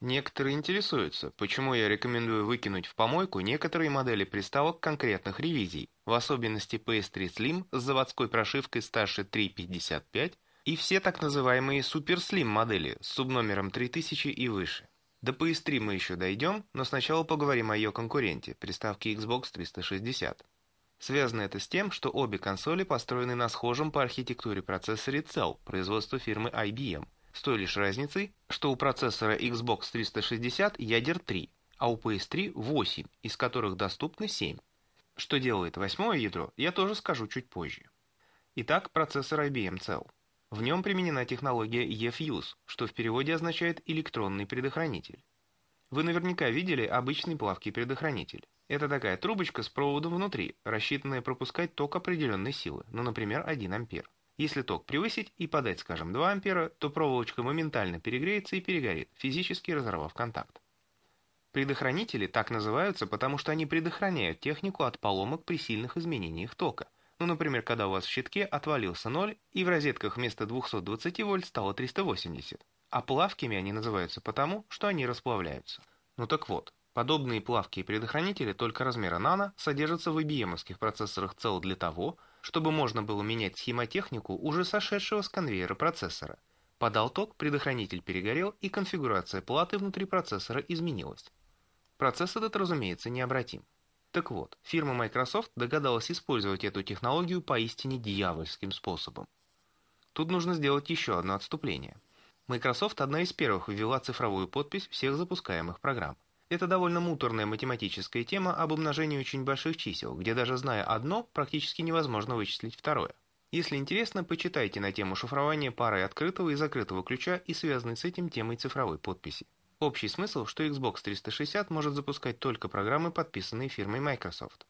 Некоторые интересуются, почему я рекомендую выкинуть в помойку некоторые модели приставок конкретных ревизий, в особенности PS3 Slim с заводской прошивкой старше 3.55 и все так называемые Super Slim модели с субномером 3000 и выше. До PS3 мы еще дойдем, но сначала поговорим о ее конкуренте, приставке Xbox 360. Связано это с тем, что обе консоли построены на схожем по архитектуре процессоре Cell производства фирмы IBM с той лишь разницей, что у процессора Xbox 360 ядер 3, а у PS3 8, из которых доступны 7. Что делает восьмое ядро, я тоже скажу чуть позже. Итак, процессор IBM Cell. В нем применена технология eFuse, что в переводе означает «электронный предохранитель». Вы наверняка видели обычный плавкий предохранитель. Это такая трубочка с проводом внутри, рассчитанная пропускать ток определенной силы, ну, например, 1 ампер. Если ток превысить и подать, скажем, 2 ампера, то проволочка моментально перегреется и перегорит, физически разорвав контакт. Предохранители так называются, потому что они предохраняют технику от поломок при сильных изменениях тока. Ну, например, когда у вас в щитке отвалился 0, и в розетках вместо 220 вольт стало 380. А плавкими они называются потому, что они расплавляются. Ну так вот, подобные плавки и предохранители только размера нано содержатся в IBM-овских процессорах цел для того, чтобы чтобы можно было менять схемотехнику уже сошедшего с конвейера процессора. Подал ток, предохранитель перегорел, и конфигурация платы внутри процессора изменилась. Процесс этот, разумеется, необратим. Так вот, фирма Microsoft догадалась использовать эту технологию поистине дьявольским способом. Тут нужно сделать еще одно отступление. Microsoft одна из первых ввела цифровую подпись всех запускаемых программ. Это довольно муторная математическая тема об умножении очень больших чисел, где даже зная одно, практически невозможно вычислить второе. Если интересно, почитайте на тему шифрования пары открытого и закрытого ключа и связанной с этим темой цифровой подписи. Общий смысл, что Xbox 360 может запускать только программы, подписанные фирмой Microsoft.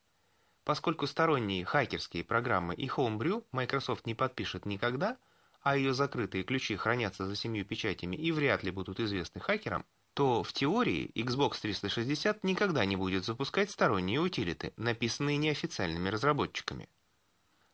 Поскольку сторонние хакерские программы и Homebrew Microsoft не подпишет никогда, а ее закрытые ключи хранятся за семью печатями и вряд ли будут известны хакерам, то в теории Xbox 360 никогда не будет запускать сторонние утилиты, написанные неофициальными разработчиками.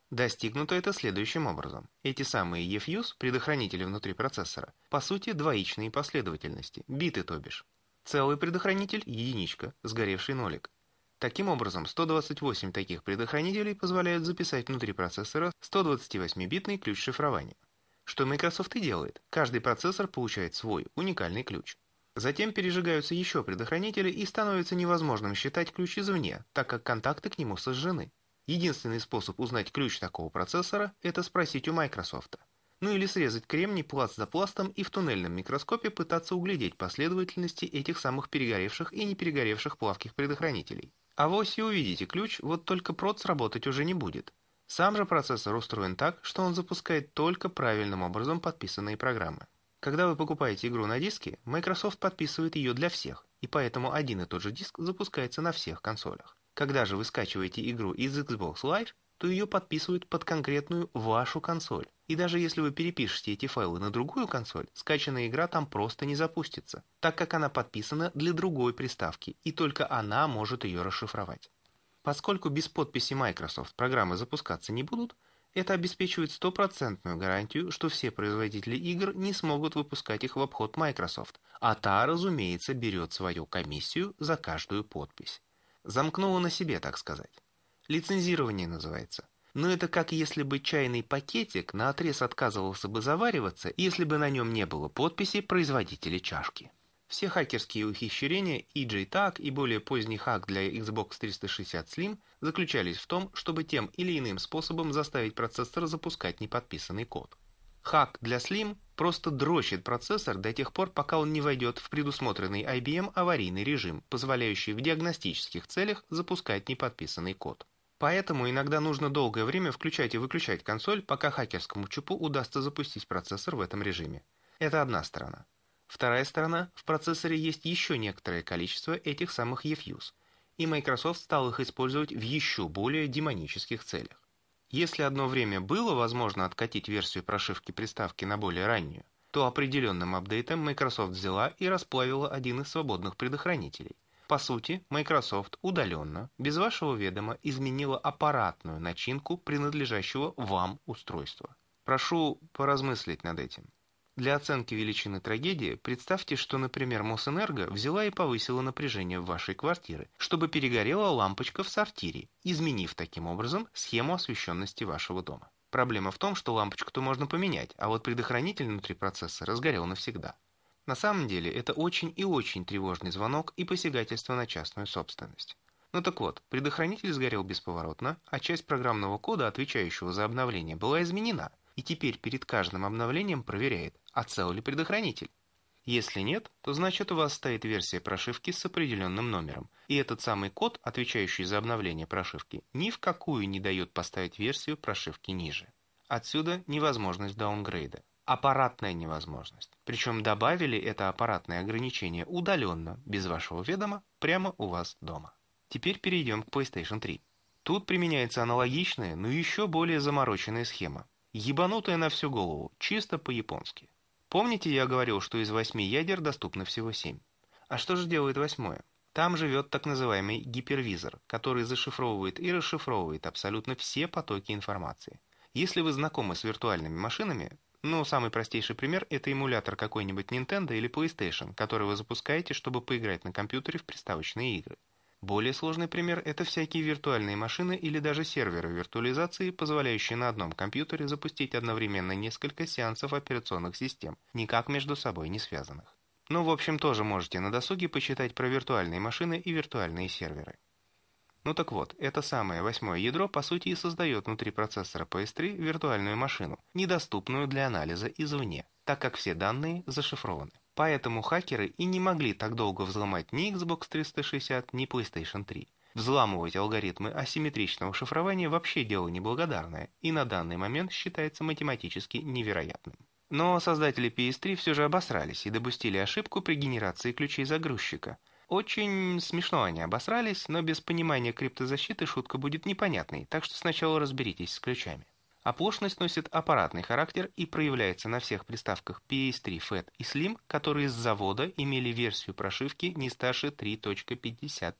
Достигнуто это следующим образом. Эти самые EFUs, предохранители внутри процессора, по сути двоичные последовательности, биты то бишь. Целый предохранитель – единичка, сгоревший нолик. Таким образом, 128 таких предохранителей позволяют записать внутри процессора 128-битный ключ шифрования. Что Microsoft и делает. Каждый процессор получает свой уникальный ключ. Затем пережигаются еще предохранители и становится невозможным считать ключ извне, так как контакты к нему сожжены. Единственный способ узнать ключ такого процессора – это спросить у Microsoft. Ну или срезать кремний пласт за пластом и в туннельном микроскопе пытаться углядеть последовательности этих самых перегоревших и не перегоревших плавких предохранителей. А вось и увидите ключ, вот только прот сработать уже не будет. Сам же процессор устроен так, что он запускает только правильным образом подписанные программы. Когда вы покупаете игру на диске, Microsoft подписывает ее для всех, и поэтому один и тот же диск запускается на всех консолях. Когда же вы скачиваете игру из Xbox Live, то ее подписывают под конкретную вашу консоль. И даже если вы перепишете эти файлы на другую консоль, скачанная игра там просто не запустится, так как она подписана для другой приставки, и только она может ее расшифровать. Поскольку без подписи Microsoft программы запускаться не будут, это обеспечивает стопроцентную гарантию, что все производители игр не смогут выпускать их в обход Microsoft, а та, разумеется, берет свою комиссию за каждую подпись. Замкнула на себе, так сказать. Лицензирование называется. Но это как если бы чайный пакетик на отрез отказывался бы завариваться, если бы на нем не было подписи производителя чашки. Все хакерские ухищрения и JTAG, и более поздний хак для Xbox 360 Slim заключались в том, чтобы тем или иным способом заставить процессор запускать неподписанный код. Хак для Slim просто дрочит процессор до тех пор, пока он не войдет в предусмотренный IBM аварийный режим, позволяющий в диагностических целях запускать неподписанный код. Поэтому иногда нужно долгое время включать и выключать консоль, пока хакерскому чупу удастся запустить процессор в этом режиме. Это одна сторона. Вторая сторона, в процессоре есть еще некоторое количество этих самых EFUs, и Microsoft стал их использовать в еще более демонических целях. Если одно время было возможно откатить версию прошивки приставки на более раннюю, то определенным апдейтом Microsoft взяла и расплавила один из свободных предохранителей. По сути, Microsoft удаленно, без вашего ведома, изменила аппаратную начинку принадлежащего вам устройства. Прошу поразмыслить над этим. Для оценки величины трагедии представьте, что, например, Мосэнерго взяла и повысила напряжение в вашей квартире, чтобы перегорела лампочка в сортире, изменив таким образом схему освещенности вашего дома. Проблема в том, что лампочку-то можно поменять, а вот предохранитель внутри процесса разгорел навсегда. На самом деле, это очень и очень тревожный звонок и посягательство на частную собственность. Ну так вот, предохранитель сгорел бесповоротно, а часть программного кода, отвечающего за обновление, была изменена, и теперь перед каждым обновлением проверяет, а цел ли предохранитель. Если нет, то значит у вас стоит версия прошивки с определенным номером, и этот самый код, отвечающий за обновление прошивки, ни в какую не дает поставить версию прошивки ниже. Отсюда невозможность даунгрейда. Аппаратная невозможность. Причем добавили это аппаратное ограничение удаленно, без вашего ведома, прямо у вас дома. Теперь перейдем к PlayStation 3. Тут применяется аналогичная, но еще более замороченная схема. Ебанутая на всю голову, чисто по-японски. Помните, я говорил, что из восьми ядер доступно всего семь? А что же делает восьмое? Там живет так называемый гипервизор, который зашифровывает и расшифровывает абсолютно все потоки информации. Если вы знакомы с виртуальными машинами, ну, самый простейший пример – это эмулятор какой-нибудь Nintendo или PlayStation, который вы запускаете, чтобы поиграть на компьютере в приставочные игры – более сложный пример – это всякие виртуальные машины или даже серверы виртуализации, позволяющие на одном компьютере запустить одновременно несколько сеансов операционных систем, никак между собой не связанных. Ну, в общем, тоже можете на досуге почитать про виртуальные машины и виртуальные серверы. Ну так вот, это самое восьмое ядро по сути и создает внутри процессора PS3 виртуальную машину, недоступную для анализа извне, так как все данные зашифрованы. Поэтому хакеры и не могли так долго взломать ни Xbox 360, ни PlayStation 3. Взламывать алгоритмы асимметричного шифрования вообще дело неблагодарное и на данный момент считается математически невероятным. Но создатели PS3 все же обосрались и допустили ошибку при генерации ключей загрузчика. Очень смешно они обосрались, но без понимания криптозащиты шутка будет непонятной, так что сначала разберитесь с ключами. Оплошность носит аппаратный характер и проявляется на всех приставках PS3, FAT e и Slim, которые с завода имели версию прошивки не старше 3.55.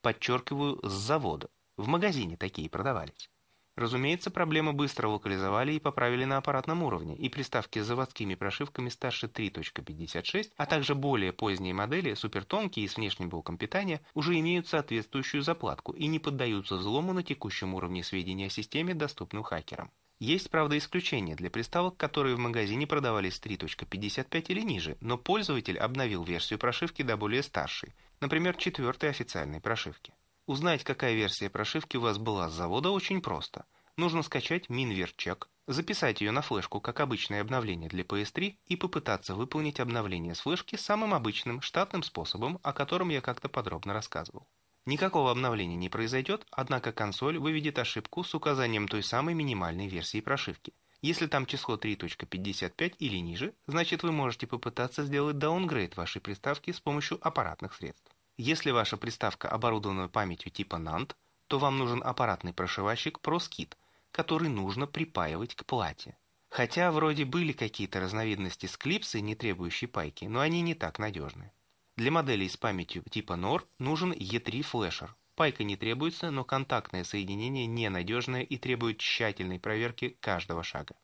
Подчеркиваю, с завода. В магазине такие продавались. Разумеется, проблемы быстро локализовали и поправили на аппаратном уровне, и приставки с заводскими прошивками старше 3.56, а также более поздние модели, супертонкие и с внешним блоком питания, уже имеют соответствующую заплатку и не поддаются взлому на текущем уровне сведений о системе, доступным хакерам. Есть, правда, исключения для приставок, которые в магазине продавались 3.55 или ниже, но пользователь обновил версию прошивки до более старшей, например, четвертой официальной прошивки. Узнать, какая версия прошивки у вас была с завода, очень просто. Нужно скачать минверчек, записать ее на флешку как обычное обновление для PS3 и попытаться выполнить обновление с флешки самым обычным штатным способом, о котором я как-то подробно рассказывал. Никакого обновления не произойдет, однако консоль выведет ошибку с указанием той самой минимальной версии прошивки. Если там число 3.55 или ниже, значит вы можете попытаться сделать даунгрейд вашей приставки с помощью аппаратных средств. Если ваша приставка оборудована памятью типа NAND, то вам нужен аппаратный прошивальщик ProSkit, который нужно припаивать к плате. Хотя вроде были какие-то разновидности с клипсы, не требующие пайки, но они не так надежны. Для моделей с памятью типа NOR нужен E3 флешер. Пайка не требуется, но контактное соединение ненадежное и требует тщательной проверки каждого шага.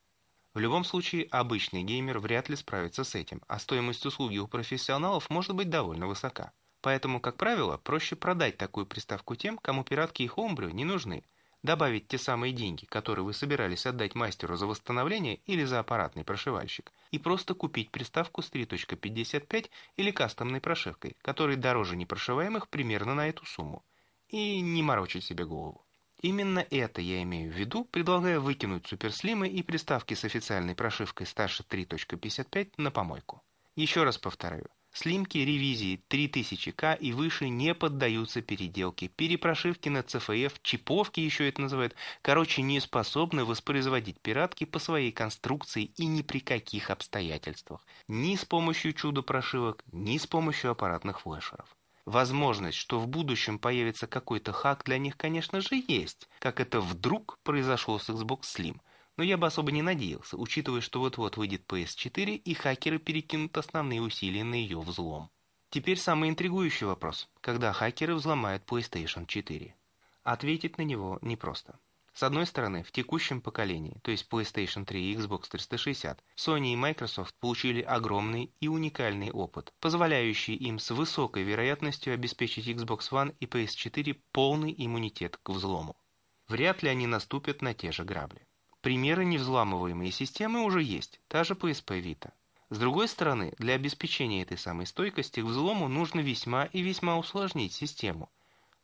В любом случае, обычный геймер вряд ли справится с этим, а стоимость услуги у профессионалов может быть довольно высока – Поэтому, как правило, проще продать такую приставку тем, кому пиратки и хоумбрю не нужны, добавить те самые деньги, которые вы собирались отдать мастеру за восстановление или за аппаратный прошивальщик, и просто купить приставку с 3.55 или кастомной прошивкой, которые дороже непрошиваемых примерно на эту сумму, и не морочить себе голову. Именно это я имею в виду, предлагая выкинуть суперслимы и приставки с официальной прошивкой старше 3.55 на помойку. Еще раз повторяю, Слимки ревизии 3000К и выше не поддаются переделке. Перепрошивки на CFF, чиповки еще это называют, короче, не способны воспроизводить пиратки по своей конструкции и ни при каких обстоятельствах. Ни с помощью чудо-прошивок, ни с помощью аппаратных флешеров. Возможность, что в будущем появится какой-то хак, для них, конечно же, есть, как это вдруг произошло с Xbox Slim. Но я бы особо не надеялся, учитывая, что вот-вот выйдет PS4, и хакеры перекинут основные усилия на ее взлом. Теперь самый интригующий вопрос, когда хакеры взломают PlayStation 4. Ответить на него непросто. С одной стороны, в текущем поколении, то есть PlayStation 3 и Xbox 360, Sony и Microsoft получили огромный и уникальный опыт, позволяющий им с высокой вероятностью обеспечить Xbox One и PS4 полный иммунитет к взлому. Вряд ли они наступят на те же грабли. Примеры невзламываемой системы уже есть, та же PSP Vita. С другой стороны, для обеспечения этой самой стойкости к взлому нужно весьма и весьма усложнить систему.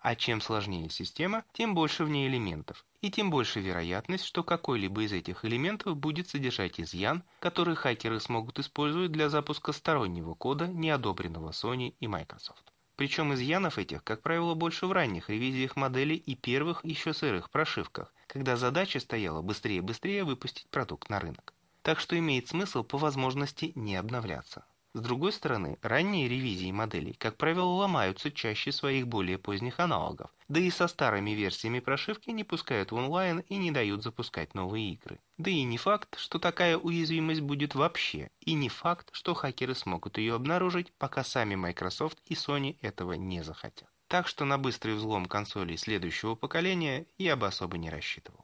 А чем сложнее система, тем больше в ней элементов, и тем больше вероятность, что какой-либо из этих элементов будет содержать изъян, который хакеры смогут использовать для запуска стороннего кода, неодобренного Sony и Microsoft. Причем изъянов этих, как правило, больше в ранних ревизиях моделей и первых еще сырых прошивках, когда задача стояла быстрее-быстрее выпустить продукт на рынок. Так что имеет смысл по возможности не обновляться. С другой стороны, ранние ревизии моделей, как правило, ломаются чаще своих более поздних аналогов, да и со старыми версиями прошивки не пускают в онлайн и не дают запускать новые игры. Да и не факт, что такая уязвимость будет вообще, и не факт, что хакеры смогут ее обнаружить, пока сами Microsoft и Sony этого не захотят. Так что на быстрый взлом консолей следующего поколения я бы особо не рассчитывал.